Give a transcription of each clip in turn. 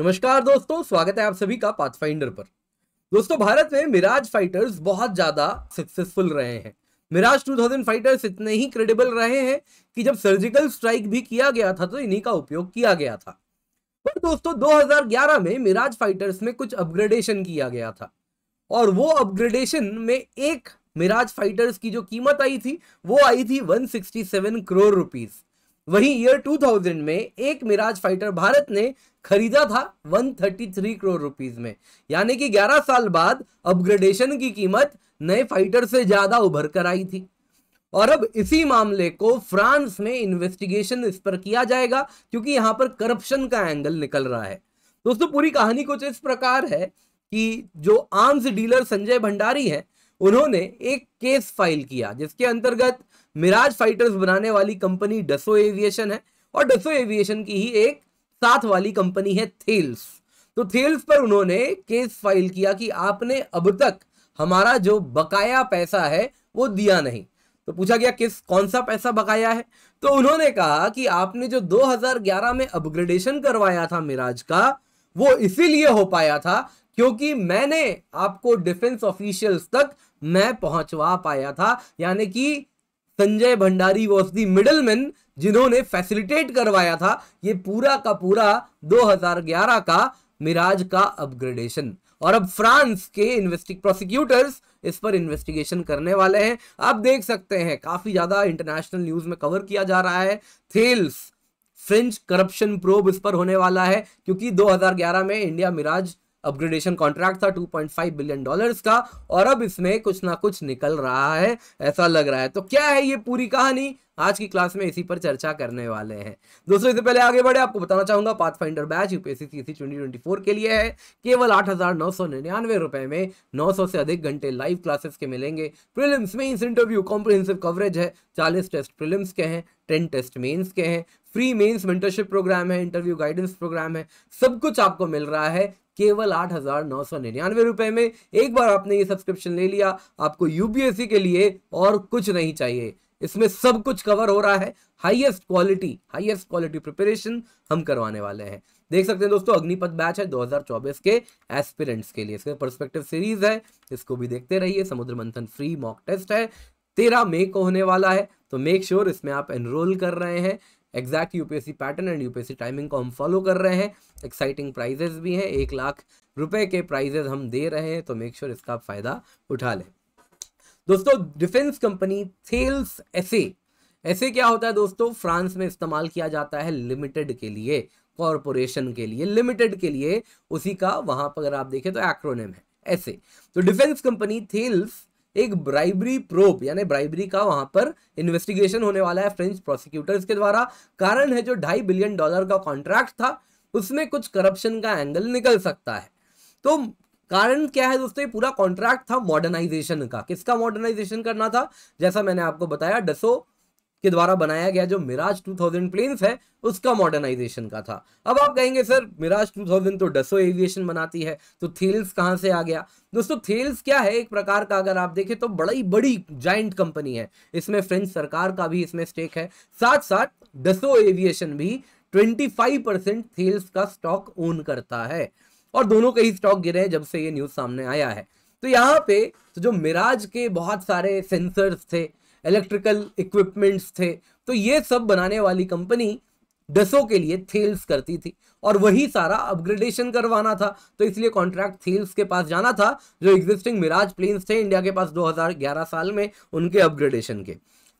नमस्कार दोस्तों स्वागत है आप सभी का पाथफाइंडर पर दोस्तों भारत में मिराज फाइटर्स बहुत ज्यादा सक्सेसफुल रहे हैं मिराज 2000 फाइटर्स इतने ही क्रेडिबल रहे हैं कि जब सर्जिकल स्ट्राइक भी किया गया था तो इन्हीं का उपयोग किया गया था पर दोस्तों 2011 में मिराज फाइटर्स में कुछ अपग्रेडेशन किया गया था और वो अपग्रेडेशन में एक मिराज फाइटर्स की जो कीमत आई थी वो आई थी 167 करोड़ रुपीज़ वहीं ईयर 2000 में एक मिराज फाइटर भारत ने खरीदा था 133 करोड़ रुपीस में यानी कि 11 साल बाद अपग्रेडेशन की कीमत नए फाइटर से ज्यादा उभर कर आई थी और अब इसी मामले को फ्रांस में इन्वेस्टिगेशन इस पर किया जाएगा क्योंकि यहां पर करप्शन का एंगल निकल रहा है दोस्तों पूरी कहानी कुछ इस प्रकार है कि जो आर्म्स डीलर संजय भंडारी है उन्होंने एक केस फाइल किया जिसके अंतर्गत मिराज फाइटर्स बनाने वाली कंपनी डसो एविएशन है और डसो एविएशन की ही एक साथ वाली कंपनी है थेल्स तो थेल्स पर उन्होंने केस फाइल किया कि आपने अब तक हमारा जो बकाया पैसा है वो दिया नहीं तो पूछा गया किस कौन सा पैसा बकाया है तो उन्होंने कहा कि आपने जो 2011 में अपग्रेडेशन करवाया था मिराज का वो इसीलिए हो पाया था क्योंकि मैंने आपको डिफेंस ऑफिशियल्स तक मैं पहुंचवा पाया था यानी कि Sanjay Bhandari was the middle man जिन्होंने फैसिलिटेट करवाया था ये पूरा का पूरा 2011 का मिराज का अपग्रेडेशन और अब फ्रांस के इन्वेस्टिग प्रोसिक्यूटर्स इस पर इन्वेस्टिगेशन करने वाले हैं आप देख सकते हैं काफी ज्यादा इंटरनेशनल न्यूज में कवर किया जा रहा है थेल्स फ्रेंच करप्शन प्रोब इस पर होने वाला है क्योंकि 2011 में इंडिया मिराज अपग्रेडेशन कॉन्ट्रैक्ट था 2.5 बिलियन डॉलर्स का और अब इसमें कुछ ना कुछ निकल रहा है ऐसा लग रहा है तो क्या है ये पूरी कहानी आज की क्लास में इसी पर चर्चा करने वाले हैं दोस्तों इससे पहले आगे बढ़े आपको बताना चाहूंगा path finder batch UPSC CC 2024 के लिए है केवल आठ हजार नौ सौ निन्यानवे रुपए में 900 से अधिक घंटे लाइव क्लासेस के मिलेंगे प्रीलिम्स में इंटरव्यू कॉम्प्रिहेंसिव कवरेज है 40 टेस्ट प्रीलिम्स के हैं 10 टेस्ट मेंस के हैं फ्री मेन्स मेंटरशिप प्रोग्राम है इंटरव्यू गाइडेंस प्रोग्राम है सब कुछ आपको मिल रहा है केवल आठ हजार नौ सौ निन्यानवे रुपए में एक बार आपने ये सब्सक्रिप्शन ले लिया आपको यूपीएससी के लिए और कुछ नहीं चाहिए इसमें सब कुछ कवर हो रहा है highest quality highest quality preparation हम करवाने वाले हैं देख सकते हैं दोस्तों अग्निपथ बैच है 2024 के एस्पिरेंट्स के लिए इसके परस्पेक्टिव सीरीज है इसको भी देखते रहिए समुद्र मंथन फ्री मॉक टेस्ट है तेरह मई को होने वाला है तो मेक श्योर sure इसमें आप एनरोल कर रहे हैं exact UPSC pattern and UPSC timing को हम फॉलो कर रहे हैं एक्साइटिंग प्राइजेस भी हैं एक लाख रुपए के प्राइजेस हम दे रहे हैं तो मेक श्योर sure इसका फ़ायदा उठा लें दोस्तों डिफेंस कंपनी सेल्स ऐसे ऐसे क्या होता है दोस्तों फ्रांस में इस्तेमाल किया जाता है लिमिटेड के लिए कॉरपोरेशन के लिए लिमिटेड के लिए उसी का वहां पर अगर आप देखें तो एक्रोनेम है ऐसे तो डिफेंस कंपनी थेल्स एक ब्राइबरी प्रोप यानी ब्राइबरी का वहां पर इन्वेस्टिगेशन होने वाला है फ्रेंच प्रोसिक्यूटर्स के द्वारा कारण है जो ढाई बिलियन डॉलर का कॉन्ट्रैक्ट था उसमें कुछ करप्शन का एंगल निकल सकता है तो कारण क्या है दोस्तों पूरा कॉन्ट्रैक्ट था मॉडर्नाइजेशन का किसका मॉडर्नाइजेशन करना था जैसा मैंने आपको बताया डसो के द्वारा बनाया गया जो मिराज 2000 प्लेन्स है उसका मॉडर्नाइजेशन का था अब आप कहेंगे सर मिराज 2000 तो डसो एविएशन बनाती है तो थेल्स कहाँ से आ गया दोस्तों थेल्स क्या है एक प्रकार का अगर आप देखें तो बड़ी बड़ी जाइंट कंपनी है इसमें फ्रेंच सरकार का भी इसमें स्टेक है साथ साथ डसो एविएशन भी फाइव परसेंट थेल्स का स्टॉक ओन करता है और दोनों के ही स्टॉक गिरे हैं जब से ये न्यूज़ सामने आया है तो यहाँ पे तो जो मिराज के बहुत सारे सेंसर्स थे इलेक्ट्रिकल इक्विपमेंट्स थे तो ये सब बनाने वाली कंपनी डसो के लिए थेल्स करती थी और वही सारा अपग्रेडेशन करवाना था तो इसलिए कॉन्ट्रैक्ट थेल्स के पास जाना था जो एग्जिस्टिंग मिराज प्लेन्स थे इंडिया के पास 2011 साल में उनके अपग्रेडेशन के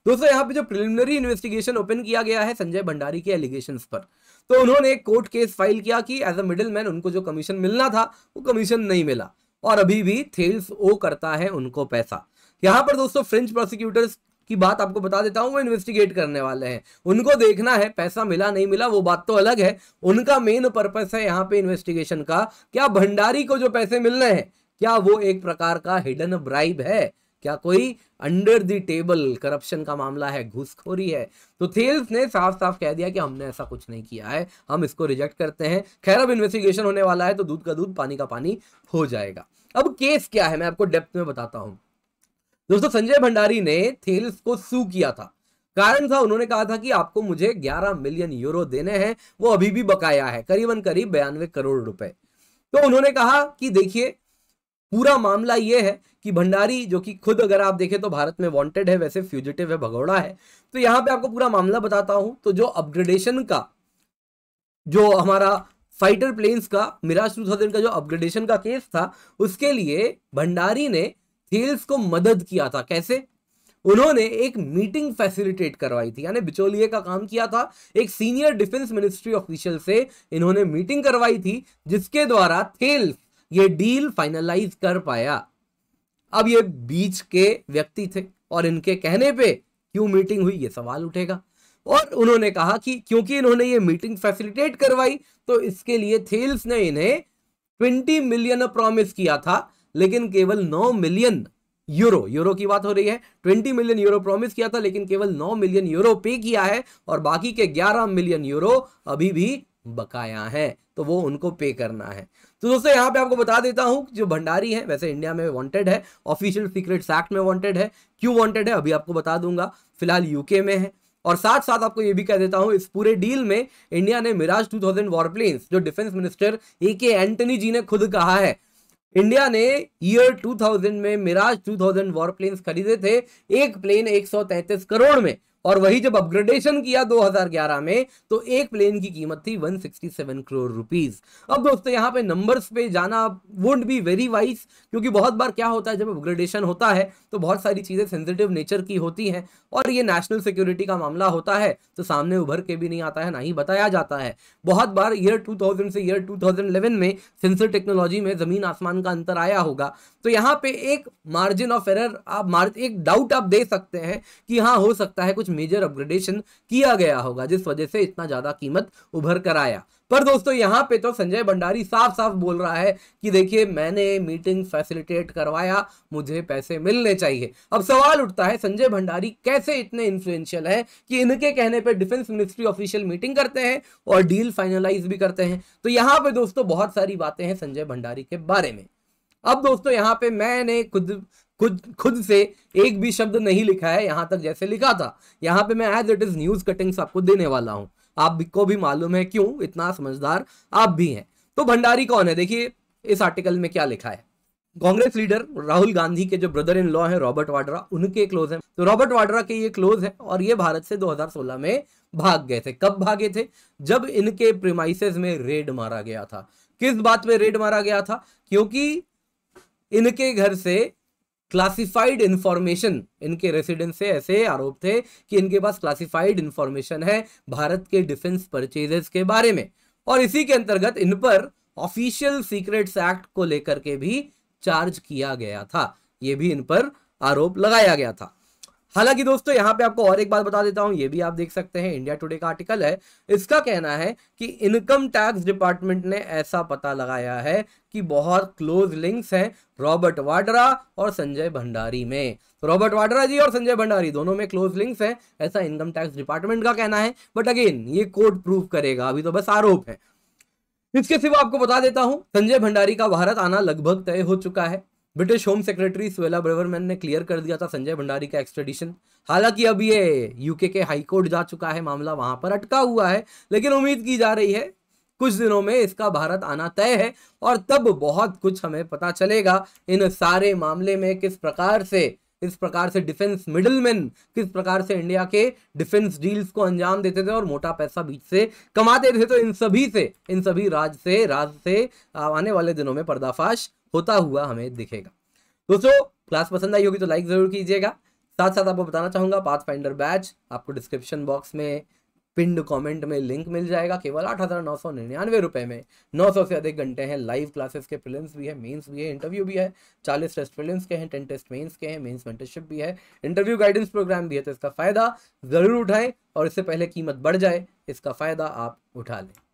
दोस्तों यहाँ पे जो प्रिलिमिनरी इन्वेस्टिगेशन ओपन किया गया है संजय भंडारी के एलिगेशन पर तो उन्होंने एक कोर्ट केस फाइल किया कि एज अ मिडिल मैन उनको जो कमीशन मिलना था वो कमीशन नहीं मिला और अभी भी थेल्स ओ करता है उनको पैसा यहाँ पर दोस्तों फ्रेंच प्रोसिक्यूटर्स की बात आपको बता देता हूं वो इन्वेस्टिगेट करने वाले हैं उनको देखना है पैसा मिला नहीं मिला वो बात तो अलग है उनका मेन पर्पस है यहाँ पे इन्वेस्टिगेशन का क्या भंडारी को जो पैसे मिल रहे हैं क्या वो एक प्रकार का हिडन ब्राइब है क्या कोई अंडर दी टेबल करप्शन का मामला है घुसखोरी है तो थेल्स ने साफ साफ कह दिया कि हमने ऐसा कुछ नहीं किया है हम इसको रिजेक्ट करते हैं खैर अब इन्वेस्टिगेशन होने वाला है तो दूध का दूध पानी का पानी हो जाएगा अब केस क्या है मैं आपको डेप्थ में बताता हूं दोस्तों संजय भंडारी ने थेल्स को सू किया था कारण था उन्होंने कहा था कि आपको मुझे 11 मिलियन यूरो देने हैं वो अभी भी बकाया है करीबन करीब बयानवे करोड़ रुपए तो उन्होंने कहा कि देखिए पूरा मामला ये है कि भंडारी जो कि खुद अगर आप देखें तो भारत में वांटेड है वैसे फ्यूजिटिव है भगौड़ा है तो यहां पे आपको पूरा मामला बताता हूं तो जो अपग्रेडेशन का जो हमारा फाइटर प्लेन्स का मिराज टू थाउजेंड का जो अपग्रेडेशन का केस था उसके लिए भंडारी ने थेल्स को मदद किया था कैसे उन्होंने एक मीटिंग फैसिलिटेट करवाई थी यानी बिचौलिए का काम किया था एक सीनियर डिफेंस मिनिस्ट्री ऑफिशियल से इन्होंने मीटिंग करवाई थी जिसके द्वारा थेल्स ये डील फाइनलाइज कर पाया अब ये बीच के व्यक्ति थे और इनके कहने पे क्यों मीटिंग हुई ये सवाल उठेगा और उन्होंने कहा कि क्योंकि इन्होंने ये मीटिंग फैसिलिटेट करवाई तो इसके लिए थेल्स ने इन्हें ट्वेंटी मिलियन प्रॉमिस किया था लेकिन केवल नौ मिलियन यूरो यूरो की बात हो रही है 20 मिलियन यूरो प्रॉमिस किया था लेकिन केवल 9 मिलियन यूरो पे किया है और बाकी के 11 मिलियन यूरो अभी भी बकाया है तो वो उनको पे करना है तो दोस्तों यहाँ पे आपको बता देता हूं जो भंडारी है वैसे इंडिया में वांटेड है ऑफिशियल सीक्रेट एक्ट में वांटेड है क्यों वांटेड है अभी आपको बता दूंगा फिलहाल यूके में है और साथ साथ आपको ये भी कह देता हूं इस पूरे डील में इंडिया ने मिराज 2000 वॉरप्लेन्स जो डिफेंस मिनिस्टर ए के एंटनी जी ने खुद कहा है इंडिया ने ईयर 2000 में मिराज 2000 वॉर प्लेन्स खरीदे थे एक प्लेन 133 करोड़ में और वही जब अपग्रेडेशन किया 2011 में तो एक प्लेन की कीमत थी 167 करोड़ रुपीस अब दोस्तों यहाँ पे नंबर्स पे जाना वुड बी वेरी वाइज क्योंकि बहुत बार क्या होता है जब अपग्रेडेशन होता है तो बहुत सारी चीज़ें सेंसिटिव नेचर की होती हैं और ये नेशनल सिक्योरिटी का मामला होता है तो सामने उभर के भी नहीं आता है ना ही बताया जाता है बहुत बार ईयर टू से ईयर टू में सेंसर टेक्नोलॉजी में ज़मीन आसमान का अंतर आया होगा तो यहाँ पे एक मार्जिन ऑफ एरर आप मार्ज एक डाउट आप दे सकते हैं कि हाँ हो सकता है कुछ मेजर अपग्रेडेशन किया गया होगा जिस वजह से इतना ज़्यादा कीमत उभर कर आया पर दोस्तों यहाँ पे तो संजय भंडारी साफ साफ बोल रहा है कि देखिए मैंने मीटिंग फैसिलिटेट करवाया मुझे पैसे मिलने चाहिए अब सवाल उठता है संजय भंडारी कैसे इतने इन्फ्लुएंशियल है कि इनके कहने पे डिफेंस मिनिस्ट्री ऑफिशियल मीटिंग करते हैं और डील फाइनलाइज भी करते हैं तो यहाँ पे दोस्तों बहुत सारी बातें हैं संजय भंडारी के बारे में अब दोस्तों यहाँ पे मैंने खुद खुद खुद से एक भी शब्द नहीं लिखा है यहाँ तक जैसे लिखा था यहाँ पे मैं as it is news cuttings आपको देने वाला हूँ आप को भी मालूम है क्यों इतना समझदार आप भी हैं तो भंडारी कौन है देखिए इस आर्टिकल में क्या लिखा है कांग्रेस लीडर राहुल गांधी के जो ब्रदर इन लॉ है रॉबर्ट वाड्रा उनके क्लोज हैं तो रॉबर्ट वाड्रा के ये क्लोज हैं और ये भारत से 2016 में भाग गए थे कब भागे थे जब इनके प्रिमाइसेस में रेड मारा गया था किस बात पे रेड मारा गया था क्योंकि इनके घर से क्लासिफाइड इंफॉर्मेशन इनके रेसिडेंस से ऐसे आरोप थे कि इनके पास क्लासिफाइड इंफॉर्मेशन है भारत के डिफेंस परचेजेस के बारे में और इसी के अंतर्गत इन पर ऑफिशियल सीक्रेट्स एक्ट को लेकर के भी चार्ज किया गया था ये भी इन पर आरोप लगाया गया था हालांकि दोस्तों यहाँ पे आपको और एक बात बता देता हूँ ये भी आप देख सकते हैं इंडिया टुडे का आर्टिकल है इसका कहना है कि इनकम टैक्स डिपार्टमेंट ने ऐसा पता लगाया है कि बहुत क्लोज लिंक्स हैं रॉबर्ट वाड्रा और संजय भंडारी में रॉबर्ट वाड्रा जी और संजय भंडारी दोनों में क्लोज लिंक्स हैं ऐसा इनकम टैक्स डिपार्टमेंट का कहना है बट अगेन ये कोर्ट प्रूव करेगा अभी तो बस आरोप है इसके सिवा आपको बता देता हूं संजय भंडारी का भारत आना लगभग तय हो चुका है British home secretary Suella Braverman ने क्लियर कर दिया था संजय भंडारी का एक्सट्रेडिशन हालांकि अब ये यूके के हाईकोर्ट जा चुका है मामला वहां पर अटका हुआ है लेकिन उम्मीद की जा रही है कुछ दिनों में इसका भारत आना तय है और तब बहुत कुछ हमें पता चलेगा इन सारे मामले में किस प्रकार से इस प्रकार से डिफेंस मिडलमैन किस प्रकार से इंडिया के डिफेंस डील्स को अंजाम देते थे और मोटा पैसा बीच से कमाते थे तो इन सभी से इन सभी राज से राज से आने वाले दिनों में पर्दाफाश होता हुआ हमें दिखेगा दोस्तों क्लास पसंद आई होगी तो लाइक ज़रूर कीजिएगा साथ साथ आपको बताना चाहूंगा पाथ फाइंडर बैच आपको डिस्क्रिप्शन बॉक्स में पिंड कमेंट में लिंक मिल जाएगा केवल आठ हज़ार नौ सौ निन्यानवे रुपये में नौ सौ से अधिक घंटे हैं लाइव क्लासेस के प्रिलिम्स भी है मेंस भी है इंटरव्यू भी है चालीस टेस्ट प्रिलिम्स के हैं टेन टेस्ट मेंस के हैं मेंस मेंटरशिप भी है इंटरव्यू गाइडेंस प्रोग्राम भी है तो इसका फ़ायदा ज़रूर उठाएं और इससे पहले कीमत बढ़ जाए इसका फ़ायदा आप उठा लें